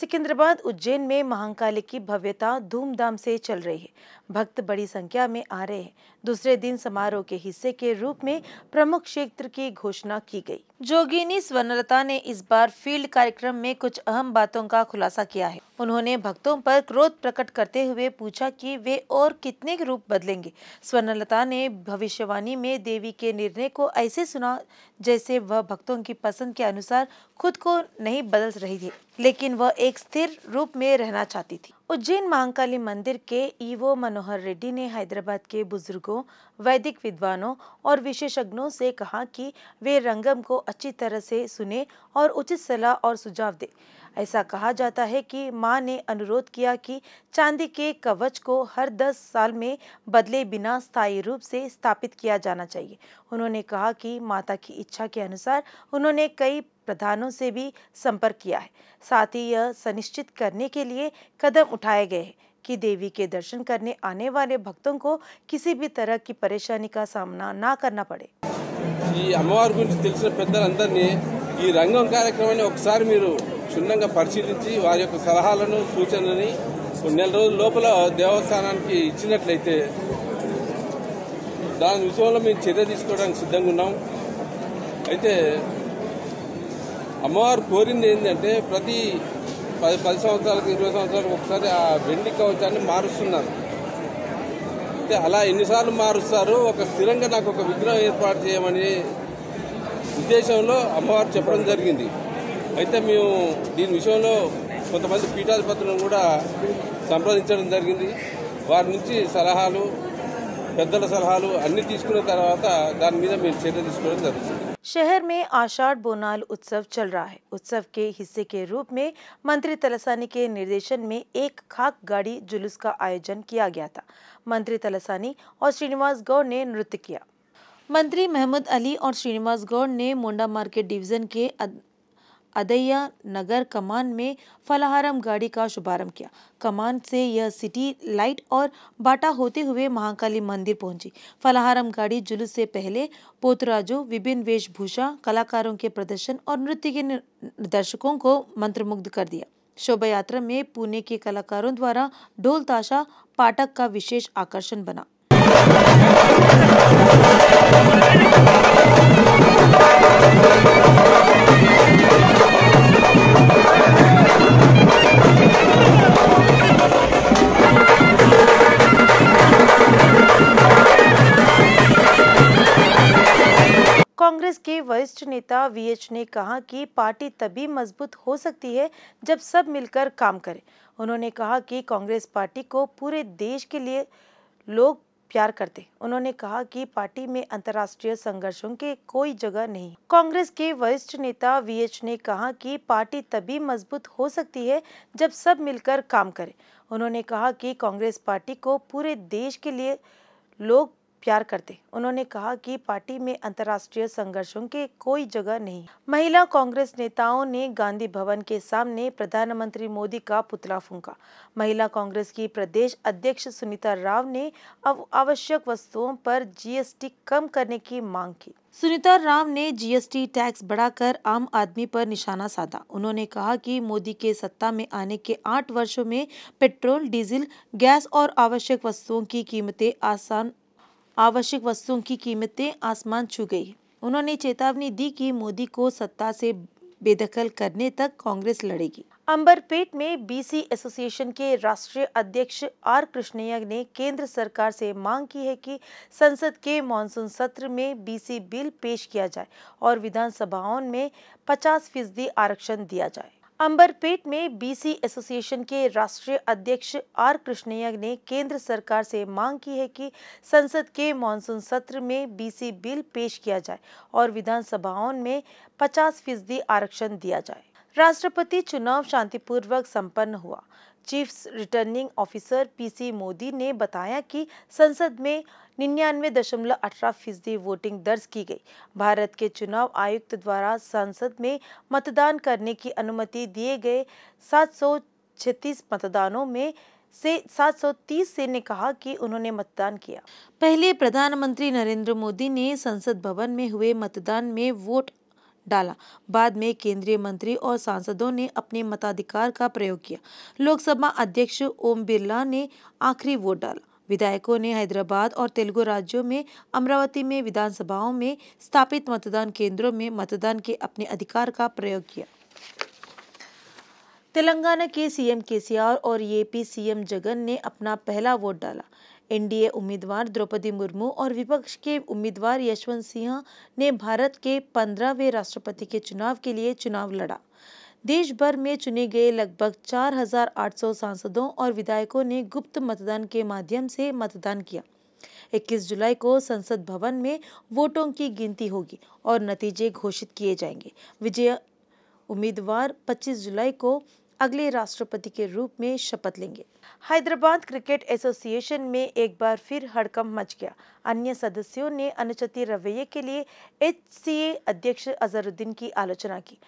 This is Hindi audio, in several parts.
सिकंदराबाद उज्जैन में महाकाली की भव्यता धूमधाम से चल रही है भक्त बड़ी संख्या में आ रहे हैं दूसरे दिन समारोह के हिस्से के रूप में प्रमुख क्षेत्र की घोषणा की गई जोगिनी स्वर्णलता ने इस बार फील्ड कार्यक्रम में कुछ अहम बातों का खुलासा किया है उन्होंने भक्तों पर क्रोध प्रकट करते हुए पूछा कि वे और कितने रूप बदलेंगे स्वर्णलता ने भविष्यवाणी में देवी के निर्णय को ऐसे सुना जैसे वह भक्तों की पसंद के अनुसार खुद को नहीं बदल रही थी लेकिन वह एक एक स्थिर रूप में रहना चाहती थी उज्जैन महाकाली मंदिर के ईवो मनोहर रेड्डी ने हैदराबाद के बुजुर्गों वैदिक विद्वानों और विशेषज्ञों से कहा कि वे रंगम को अच्छी तरह से सुने और उचित सलाह और सुझाव दें ऐसा कहा जाता है कि मां ने अनुरोध किया कि चांदी के कवच को हर 10 साल में बदले बिना स्थायी रूप से स्थापित किया जाना चाहिए उन्होंने कहा कि माता की इच्छा के अनुसार उन्होंने कई प्रधानों से भी संपर्क किया है साथ ही यह सुनिश्चित करने के लिए कदम उठाए गए कि देवी के दर्शन करने आने वाले भक्तों को किसी भी तरह की परेशानी का सामना ना करना पड़े అమ్మవారి గురించి తెలిసిన పెద్దలందరినీ ఈ రంగం కార్యక్రమాన్ని ఒకసారి మీరు క్షుణ్ణంగా పరిశీలించి వారి యొక్క సలహాలను సూచనలని నెల రోజుల లోపల దేవస్థానానికి ఇచ్చినట్లయితే దాని విషయంలో మేము చర్య తీసుకోవడానికి సిద్ధంగా ఉన్నాం అయితే అమ్మవారు కోరింది ఏంటంటే ప్రతి పది పది సంవత్సరాలకు ఇరవై సంవత్సరాలకు ఒకసారి ఆ వెండి కవచాన్ని మారుస్తున్నారు అంటే అలా ఎన్నిసార్లు మారుస్తారు ఒక స్థిరంగా నాకు ఒక విగ్రహం ఏర్పాటు చేయమని ఉద్దేశంలో అమ్మవారు చెప్పడం జరిగింది అయితే మేము దీని విషయంలో కొంతమంది పీఠాధిపతులను కూడా సంప్రదించడం జరిగింది వారి నుంచి సలహాలు పెద్దల సలహాలు అన్నీ తీసుకున్న తర్వాత దాని మీద మేము చర్య తీసుకోవడం జరుగుతుంది शहर में आषाढ़ बोनाल उत्सव चल रहा है उत्सव के हिस्से के रूप में मंत्री तलसानी के निर्देशन में एक खाक गाड़ी जुलूस का आयोजन किया गया था मंत्री तलसानी और श्रीनिवास गौड़ ने नृत्य किया मंत्री महमूद अली और श्रीनिवास गौड़ ने मुंडा मार्केट डिवीजन के अदैया नगर कमान में फलाहारम गाड़ी का शुभारंभ किया कमान से यह सिटी लाइट और बाटा होते हुए महाकाली मंदिर पहुंची फलाहारम गाड़ी जुलूस से पहले पोतराजो विभिन्न वेशभूषा कलाकारों के प्रदर्शन और नृत्य के दर्शकों को मंत्रमुग्ध कर दिया शोभा यात्रा में पुणे के कलाकारों द्वारा ढोल ताशा पाठक का विशेष आकर्षण बना नेता वीएच ने कहा कि पार्टी तभी मजबूत हो सकती है जब सब मिलकर काम करें उन्होंने कहा कि कांग्रेस पार्टी को पूरे देश के लिए लोग प्यार करते उन्होंने कहा कि पार्टी में अंतर्राष्ट्रीय संघर्षों के कोई जगह नहीं कांग्रेस के वरिष्ठ नेता वीएच ने कहा कि पार्टी तभी मजबूत हो सकती है जब सब मिलकर काम करें उन्होंने कहा कि कांग्रेस पार्टी को पूरे देश के लिए लोग प्यार करते उन्होंने कहा कि पार्टी में अंतर्राष्ट्रीय संघर्षों के कोई जगह नहीं महिला कांग्रेस नेताओं ने गांधी भवन के सामने प्रधानमंत्री मोदी का पुतला फूंका महिला कांग्रेस की प्रदेश अध्यक्ष सुनीता राव ने अब आवश्यक वस्तुओं पर जीएसटी कम करने की मांग की सुनीता राव ने जीएसटी टैक्स बढ़ाकर आम आदमी पर निशाना साधा उन्होंने कहा कि मोदी के सत्ता में आने के आठ वर्षों में पेट्रोल डीजल गैस और आवश्यक वस्तुओं की कीमतें आसान आवश्यक वस्तुओं की कीमतें आसमान छू गई उन्होंने चेतावनी दी कि मोदी को सत्ता से बेदखल करने तक कांग्रेस लड़ेगी अंबरपेट में बीसी एसोसिएशन के राष्ट्रीय अध्यक्ष आर कृष्णैया ने केंद्र सरकार से मांग की है कि संसद के मानसून सत्र में बीसी बिल पेश किया जाए और विधानसभाओं में 50 फीसदी आरक्षण दिया जाए अंबरपेट में बीसी एसोसिएशन के राष्ट्रीय अध्यक्ष आर कृष्णैया ने केंद्र सरकार से मांग की है कि संसद के मानसून सत्र में बीसी बिल पेश किया जाए और विधानसभाओं में 50 फीसदी आरक्षण दिया जाए राष्ट्रपति चुनाव शांतिपूर्वक संपन्न हुआ chief returning officer PC Modi ने बताया कि संसद में निन्यानवे दशमलव अठारह फीसदी वोटिंग दर्ज की गई भारत के चुनाव आयुक्त द्वारा संसद में मतदान करने की अनुमति दिए गए सात सौ छत्तीस मतदानों में से 730 से ने कहा कि उन्होंने मतदान किया पहले प्रधानमंत्री नरेंद्र मोदी ने संसद भवन में हुए मतदान में वोट डाला बाद में केंद्रीय मंत्री और सांसदों ने अपने मताधिकार का प्रयोग किया लोकसभा अध्यक्ष ओम बिरला ने आखिरी वोट डाला विधायकों ने हैदराबाद और तेलुगु राज्यों में अमरावती में विधानसभाओं में स्थापित मतदान केंद्रों में मतदान के अपने अधिकार का प्रयोग किया तेलंगाना के सीएम केसीआर और यूपी सीएम जगन ने अपना पहला वोट डाला एनडीए उम्मीदवार द्रौपदी मुर्मू और विपक्ष के उम्मीदवार यशवंत सिंह ने भारत के पंद्रहवें राष्ट्रपति के चुनाव के लिए चुनाव लड़ा देश भर में चुने गए लगभग 4,800 सांसदों और विधायकों ने गुप्त मतदान के माध्यम से मतदान किया 21 जुलाई को संसद भवन में वोटों की गिनती होगी और नतीजे घोषित किए जाएंगे विजय उम्मीदवार 25 जुलाई को अगले राष्ट्रपति के रूप में शपथ लेंगे हैदराबाद क्रिकेट एसोसिएशन में एक बार फिर हड़कम मच गया अन्य सदस्यों ने अनुचति रवैये के लिए एच अध्यक्ष अजहरुद्दीन की आलोचना की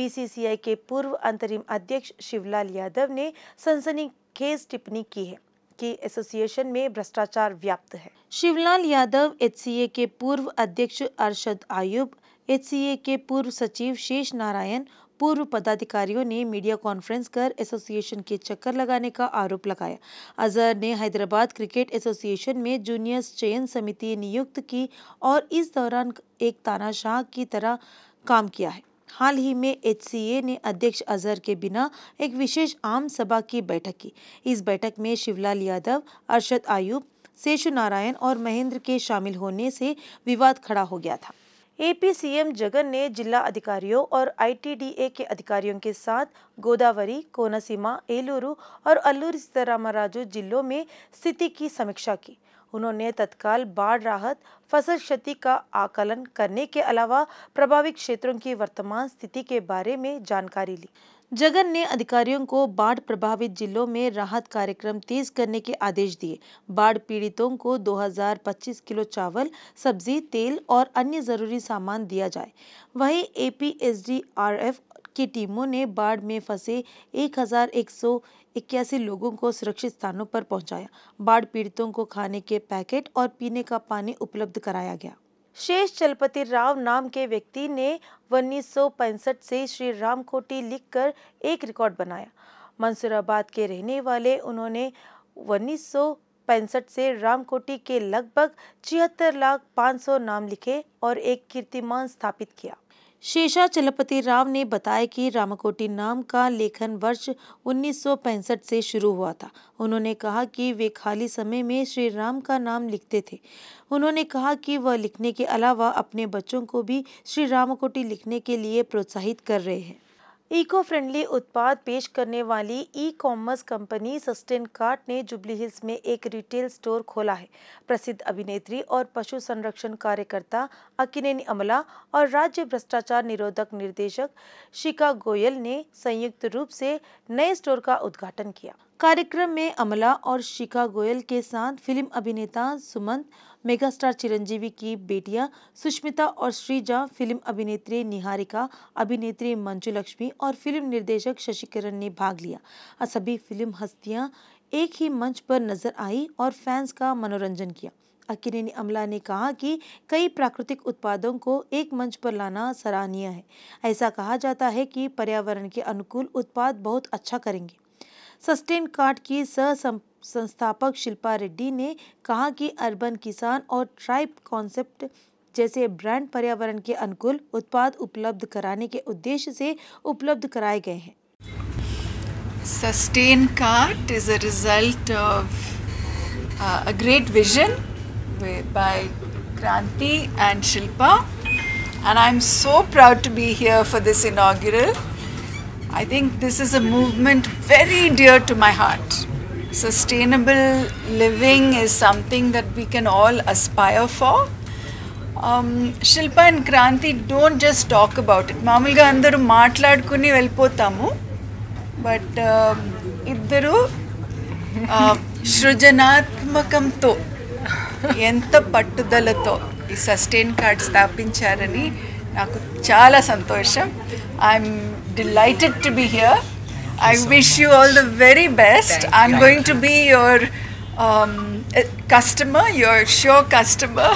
बीसीसीआई के पूर्व अंतरिम अध्यक्ष शिवलाल यादव ने सनसनी खेज टिप्पणी की है कि एसोसिएशन में भ्रष्टाचार व्याप्त है शिवलाल यादव एच के पूर्व अध्यक्ष अरशद आयुब एच के पूर्व सचिव शेष नारायण पूर्व पदाधिकारियों ने मीडिया कॉन्फ्रेंस कर एसोसिएशन के चक्कर लगाने का आरोप लगाया अजहर ने हैदराबाद क्रिकेट एसोसिएशन में जूनियर्स चयन समिति नियुक्त की और इस दौरान एक तानाशाह की तरह काम किया है हाल ही में एच ने अध्यक्ष अजहर के बिना एक विशेष आम सभा की बैठक की इस बैठक में शिवलाल यादव अरशद आयुब शेषु नारायण और महेंद्र के शामिल होने से विवाद खड़ा हो गया था एपी सीएम जगन ने जिला अधिकारियों और आईटीडीए के अधिकारियों के साथ गोदावरी कोनासीमा एलूरु और अल्लूर सीतारामराजू जिलों में स्थिति की समीक्षा की उन्होंने तत्काल बाढ़ राहत फसल क्षति का आकलन करने के अलावा प्रभावित क्षेत्रों की वर्तमान स्थिति के बारे में जानकारी ली जगन ने अधिकारियों को बाढ़ प्रभावित जिलों में राहत कार्यक्रम तेज करने के आदेश दिए बाढ़ पीड़ितों को 2025 किलो चावल सब्जी तेल और अन्य जरूरी सामान दिया जाए वहीं एपीएसडीआरएफ की टीमों ने बाढ़ में फंसे एक इक्यासी लोगों को सुरक्षित स्थानों पर पहुंचाया बाढ़ पीड़ितों को खाने के पैकेट और पीने का पानी उपलब्ध कराया गया शेष चलपति राव नाम के व्यक्ति ने उन्नीस से श्री राम कोटी कर एक रिकॉर्ड बनाया मंसूराबाद के रहने वाले उन्होंने उन्नीस पैंसठ से कोटी के लगभग छिहत्तर लाख पाँच सौ नाम लिखे और एक कीर्तिमान स्थापित किया चलपति राव ने बताया कि रामकोटि नाम का लेखन वर्ष उन्नीस से शुरू हुआ था उन्होंने कहा कि वे खाली समय में श्री राम का नाम लिखते थे उन्होंने कहा कि वह लिखने के अलावा अपने बच्चों को भी श्री रामकोटी लिखने के लिए प्रोत्साहित कर रहे हैं इको फ्रेंडली उत्पाद पेश करने वाली e commerce company Sustainkart ने जुबली हिल्स में एक रिटेल स्टोर खोला है प्रसिद्ध अभिनेत्री और पशु संरक्षण कार्यकर्ता अकिनेनी अमला और राज्य भ्रष्टाचार निरोधक निर्देशक शिका गोयल ने संयुक्त रूप से नए स्टोर का उद्घाटन किया कार्यक्रम में अमला और शिखा गोयल के साथ फिल्म अभिनेता सुमंत मेगास्टार चिरंजीवी की बेटियां सुष्मिता और श्रीजा फिल्म अभिनेत्री निहारिका अभिनेत्री मंजू लक्ष्मी और फिल्म निर्देशक शशिकरण ने भाग लिया सभी फिल्म हस्तियां एक ही मंच पर नजर आई और फैंस का मनोरंजन किया अकिनेनी अमला ने कहा कि कई प्राकृतिक उत्पादों को एक मंच पर लाना सराहनीय है ऐसा कहा जाता है कि पर्यावरण के अनुकूल उत्पाद बहुत अच्छा करेंगे सस्टेन कार्ड की सह संस्थापक शिल्पा रेड्डी ने कहा कि अर्बन किसान और ट्राइब कॉन्सेप्ट जैसे ब्रांड पर्यावरण के अनुकूल उत्पाद उपलब्ध कराने के उद्देश्य से उपलब्ध कराए गए हैं Sustainkart is a result of a great vision by Kranti and Shilpa and I am so proud to be here for this inaugural I think this is a movement very dear to my heart. Sustainable living is something that we can all aspire for. Um, Shilpa and Kranti don't just talk about it. మామూలుగా అందరూ మాట్లాడుకుని వెళ్ళిపోతాము బట్ ఇద్దరు సృజనాత్మకంతో ఎంత పట్టుదలతో ఈ సస్టైన్ కార్డ్ స్థాపించారని నాకు చాలా సంతోషం I'm delighted to be here. I so wish much. you all the very best. Thank I'm you. going to be your um, customer, your sure customer.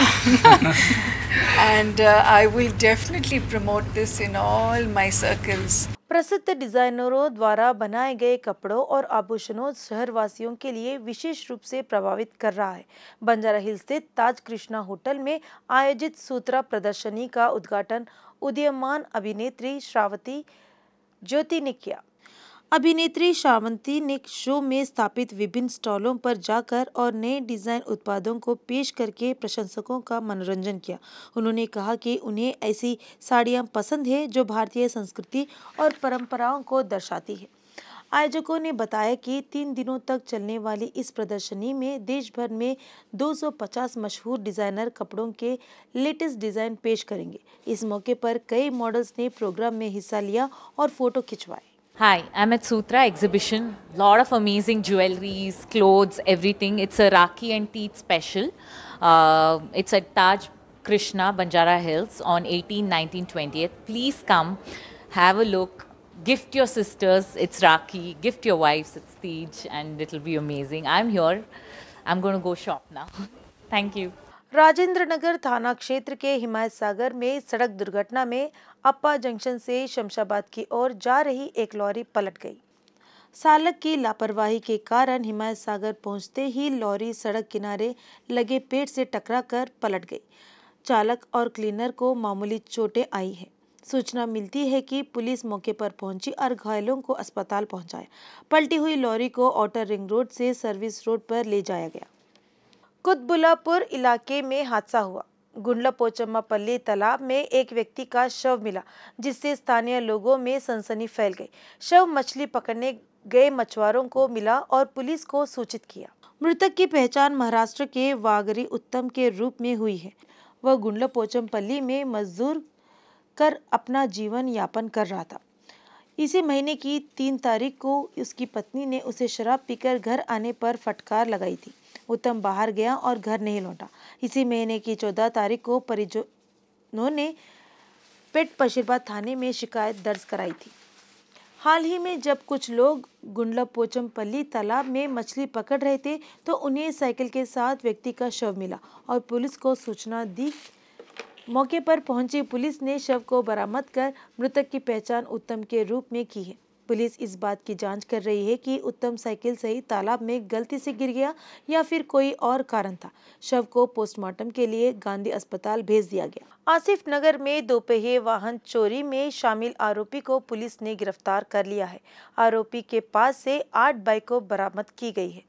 and uh, I will definitely promote this in all my circles. प्रसिद्ध डिजाइनरों द्वारा बनाए गए कपड़ों और आभूषणों शहरवासियों के लिए विशेष रूप से प्रभावित कर रहा है बंजारा हिल स्थित ताज कृष्णा होटल में आयोजित सूत्रा प्रदर्शनी का उद्घाटन उदयमान अभिनेत्री श्रावती ज्योति ने किया अभिनेत्री श्रावंती ने शो में स्थापित विभिन्न स्टॉलों पर जाकर और नए डिज़ाइन उत्पादों को पेश करके प्रशंसकों का मनोरंजन किया उन्होंने कहा कि उन्हें ऐसी साड़ियां पसंद है जो भारतीय संस्कृति और परंपराओं को दर्शाती है आयोजकों ने बताया कि तीन दिनों तक चलने वाली इस प्रदर्शनी में देश भर में 250 मशहूर डिज़ाइनर कपड़ों के लेटेस्ट डिज़ाइन पेश करेंगे इस मौके पर कई मॉडल्स ने प्रोग्राम में हिस्सा लिया और फोटो खिंचवाए Hi, I'm at Sutra exhibition. Lot of amazing jewelries, clothes, everything. It's a Rakhi and Teet special. Uh, it's at Taj Krishna, Banjara Hills on 18, 19, 20th. Please come, have a look, gift your sisters, it's Rakhi, gift your wives, it's Tej, and it'll be amazing. I'm here. I'm going to go shop now. Thank you. Rajendra Nagar थाना क्षेत्र के हिमायत सागर में सड़क दुर्घटना में अप्पा जंक्शन से शमशाबाद की ओर जा रही एक लॉरी पलट गई सालक की लापरवाही के कारण हिमायत सागर पहुंचते ही लॉरी सड़क किनारे लगे पेड़ से टकराकर पलट गई चालक और क्लीनर को मामूली चोटें आई हैं सूचना मिलती है कि पुलिस मौके पर पहुंची और घायलों को अस्पताल पहुंचाया पलटी हुई लॉरी को ऑटर रिंग रोड से सर्विस रोड पर ले जाया गया कुतबुलापुर इलाके में हादसा हुआ गुंडला पोचम्मापल्ली तालाब में एक व्यक्ति का शव मिला जिससे स्थानीय लोगों में सनसनी फैल गई शव मछली पकड़ने गए मछुआरों को मिला और पुलिस को सूचित किया मृतक की पहचान महाराष्ट्र के वागरी उत्तम के रूप में हुई है वह गुंडला पोचमपल्ली में मजदूर कर अपना जीवन यापन कर रहा था इसी महीने की तीन तारीख को उसकी पत्नी ने उसे शराब पीकर घर आने पर फटकार लगाई थी उत्तम बाहर गया और घर नहीं लौटा इसी महीने की चौदह तारीख को परिजनों ने पेट पशीरबाद थाने में शिकायत दर्ज कराई थी हाल ही में जब कुछ लोग गुंडला पोचमपल्ली तालाब में मछली पकड़ रहे थे तो उन्हें साइकिल के साथ व्यक्ति का शव मिला और पुलिस को सूचना दी मौके पर पहुंची पुलिस ने शव को बरामद कर मृतक की पहचान उत्तम के रूप में की है पुलिस इस बात की जांच कर रही है कि उत्तम साइकिल सहित तालाब में गलती से गिर गया या फिर कोई और कारण था शव को पोस्टमार्टम के लिए गांधी अस्पताल भेज दिया गया आसिफ नगर में दोपहिए वाहन चोरी में शामिल आरोपी को पुलिस ने गिरफ्तार कर लिया है आरोपी के पास से आठ बाइकों बरामद की गई है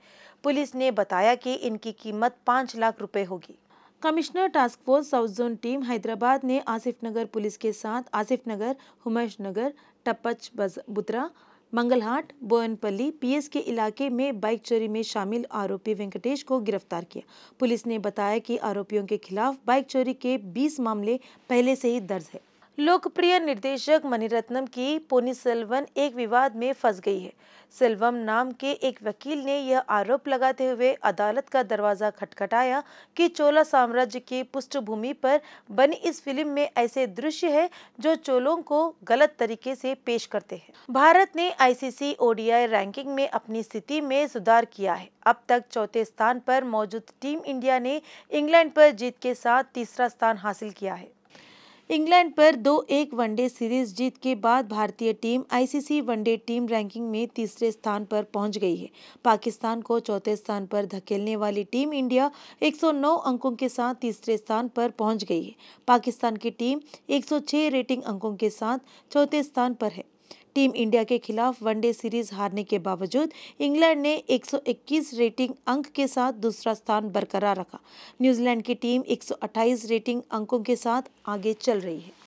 पुलिस ने बताया कि इनकी कीमत पाँच लाख रुपए होगी commissioner task force south zone team Hyderabad ने आसिफ नगर पुलिस के साथ आसिफ नगर हुमेश नगर टपच बुतरा मंगलहाट बोयनपल्ली पीएस के इलाके में बाइक चोरी में शामिल आरोपी वेंकटेश को गिरफ्तार किया पुलिस ने बताया कि आरोपियों के खिलाफ बाइक चोरी के 20 मामले पहले से ही दर्ज है लोकप्रिय निर्देशक मणिरत्नम की पोनी सेल्वन एक विवाद में फंस गई है सेल्वम नाम के एक वकील ने यह आरोप लगाते हुए अदालत का दरवाज़ा खटखटाया कि चोला साम्राज्य की पृष्ठभूमि पर बनी इस फिल्म में ऐसे दृश्य है जो चोलों को गलत तरीके से पेश करते हैं भारत ने आईसीसी ओडीआई रैंकिंग में अपनी स्थिति में सुधार किया है अब तक चौथे स्थान पर मौजूद टीम इंडिया ने इंग्लैंड पर जीत के साथ तीसरा स्थान हासिल किया है इंग्लैंड पर दो एक वनडे सीरीज जीत के बाद भारतीय टीम आईसीसी वनडे टीम रैंकिंग में तीसरे स्थान पर पहुंच गई है पाकिस्तान को चौथे स्थान पर धकेलने वाली टीम इंडिया 109 अंकों के साथ तीसरे स्थान पर पहुंच गई है पाकिस्तान की टीम 106 रेटिंग अंकों के साथ चौथे स्थान पर है टीम इंडिया के खिलाफ वनडे सीरीज हारने के बावजूद इंग्लैंड ने 121 रेटिंग अंक के साथ दूसरा स्थान बरकरार रखा न्यूजीलैंड की टीम 128 रेटिंग अंकों के साथ आगे चल रही है